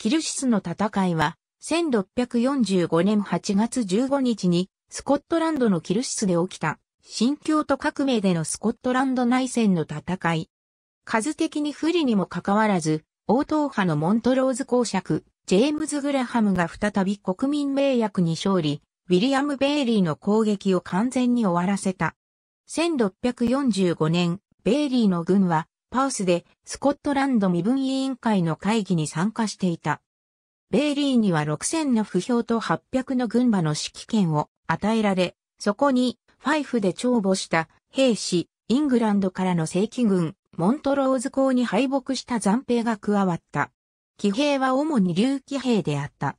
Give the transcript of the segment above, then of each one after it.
キルシスの戦いは、1645年8月15日に、スコットランドのキルシスで起きた、新教と革命でのスコットランド内戦の戦い。数的に不利にもかかわらず、王党派のモントローズ公爵、ジェームズ・グラハムが再び国民名役に勝利、ウィリアム・ベイリーの攻撃を完全に終わらせた。1645年、ベイリーの軍はパースでスコットランド身分委員会の会議に参加していた。ベイリーには6000の不評と800の軍馬の指揮権を与えられ、そこにファイフで長母した兵士、イングランドからの正規軍、モントローズ港に敗北した残兵が加わった。騎兵は主に竜騎兵であった。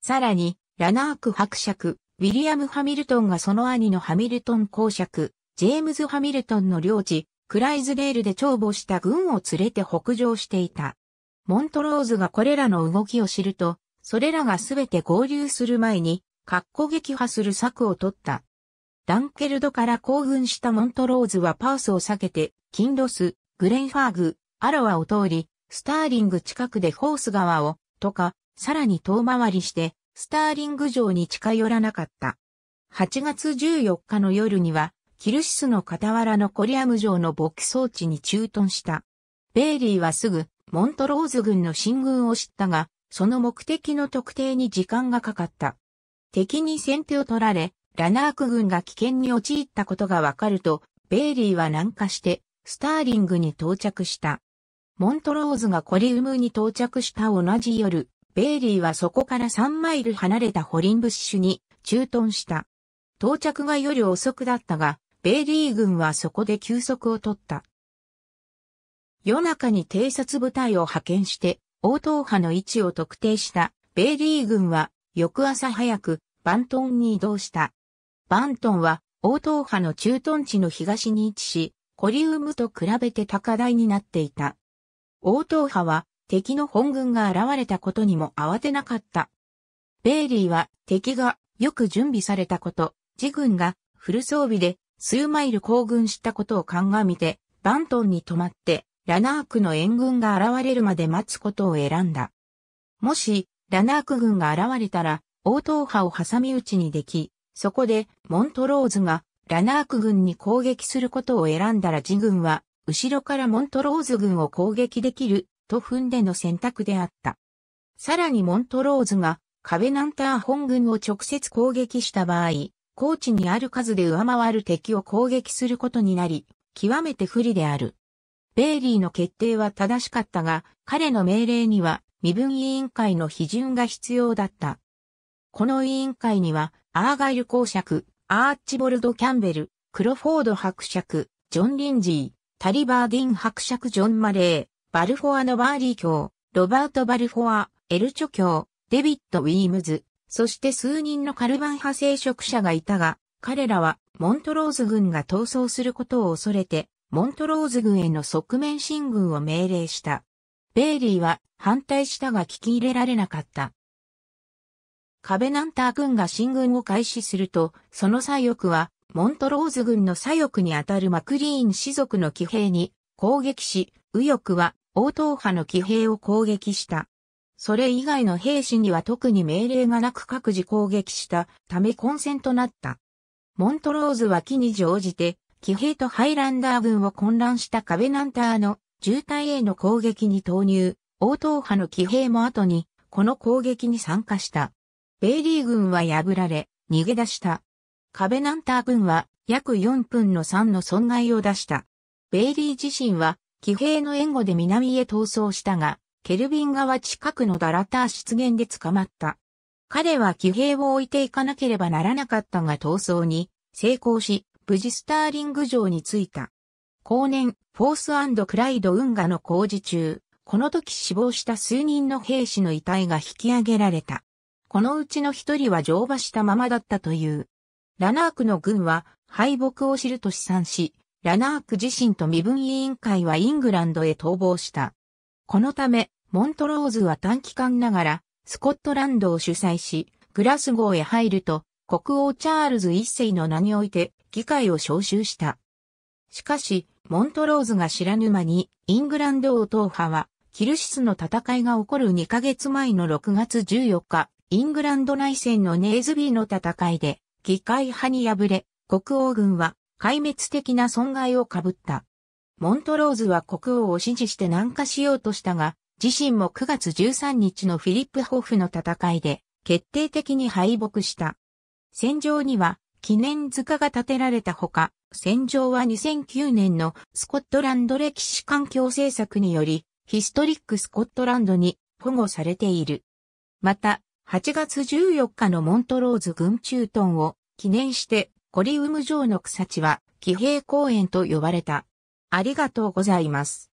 さらに、ラナーク伯爵、ウィリアム・ハミルトンがその兄のハミルトン公爵、ジェームズ・ハミルトンの領地、クライズレールで長母した軍を連れて北上していた。モントローズがこれらの動きを知ると、それらがすべて合流する前に、格好撃破する策を取った。ダンケルドから興奮したモントローズはパースを避けて、キンロス、グレンファーグ、アロアを通り、スターリング近くでホース川を、とか、さらに遠回りして、スターリング城に近寄らなかった。8月14日の夜には、キルシスの傍らのコリアム城の牧草地に駐屯した。ベイリーはすぐ、モントローズ軍の進軍を知ったが、その目的の特定に時間がかかった。敵に先手を取られ、ラナーク軍が危険に陥ったことがわかると、ベイリーは南下して、スターリングに到着した。モントローズがコリウムに到着した同じ夜、ベイリーはそこから3マイル離れたホリンブッシュに駐屯した。到着が夜遅くだったが、ベイリー軍はそこで休息を取った。夜中に偵察部隊を派遣して、応答派の位置を特定したベイリー軍は、翌朝早く、バントンに移動した。バントンは、応答派の駐屯地の東に位置し、コリウムと比べて高台になっていた。応答派は、敵の本軍が現れたことにも慌てなかった。ベイリーは、敵がよく準備されたこと、自軍がフル装備で数マイル行軍したことを鑑みて、バントンに泊まって、ラナークの援軍が現れるまで待つことを選んだ。もし、ラナーク軍が現れたら、応答派を挟み撃ちにでき、そこで、モントローズが、ラナーク軍に攻撃することを選んだら自軍は、後ろからモントローズ軍を攻撃できる、と踏んでの選択であった。さらにモントローズが、カベナンター本軍を直接攻撃した場合、高地にある数で上回る敵を攻撃することになり、極めて不利である。ベイリーの決定は正しかったが、彼の命令には身分委員会の批准が必要だった。この委員会には、アーガイル公爵、アーチボルド・キャンベル、クロフォード伯爵、ジョン・リンジー、タリバーディン伯爵ジョン・マレー、バルフォアのバーリー卿、ロバート・バルフォア、エルチョ卿、デビッド・ウィームズ、そして数人のカルバン派聖職者がいたが、彼らはモントローズ軍が逃走することを恐れて、モントローズ軍への側面進軍を命令した。ベイリーは反対したが聞き入れられなかった。カベナンター軍が進軍を開始すると、その左翼は、モントローズ軍の左翼にあたるマクリーン氏族の騎兵に攻撃し、右翼は、応答派の騎兵を攻撃した。それ以外の兵士には特に命令がなく各自攻撃したため混戦となった。モントローズは機に乗じて、騎兵とハイランダー軍を混乱したカベナンターの渋滞への攻撃に投入、応答派の騎兵も後に、この攻撃に参加した。ベイリー軍は破られ、逃げ出した。カベナンター軍は約4分の3の損害を出した。ベイリー自身は騎兵の援護で南へ逃走したが、ケルビン川近くのダラター湿原で捕まった。彼は騎兵を置いていかなければならなかったが逃走に成功し、無事スターリング城に着いた。後年、フォースクライド運河の工事中、この時死亡した数人の兵士の遺体が引き上げられた。このうちの一人は乗馬したままだったという。ラナークの軍は敗北を知ると試算し、ラナーク自身と身分委員会はイングランドへ逃亡した。このため、モントローズは短期間ながら、スコットランドを主催し、グラスゴーへ入ると、国王チャールズ一世の名において議会を招集した。しかし、モントローズが知らぬ間に、イングランド王党派は、キルシスの戦いが起こる2ヶ月前の6月14日、イングランド内戦のネーズビーの戦いで、議会派に敗れ、国王軍は壊滅的な損害をかぶった。モントローズは国王を支持して南下しようとしたが、自身も9月13日のフィリップ・ホフの戦いで決定的に敗北した。戦場には記念塚が建てられたほか、戦場は2009年のスコットランド歴史環境政策により、ヒストリックスコットランドに保護されている。また、8月14日のモントローズ軍中トンを記念して、コリウム城の草地は騎兵公園と呼ばれた。ありがとうございます。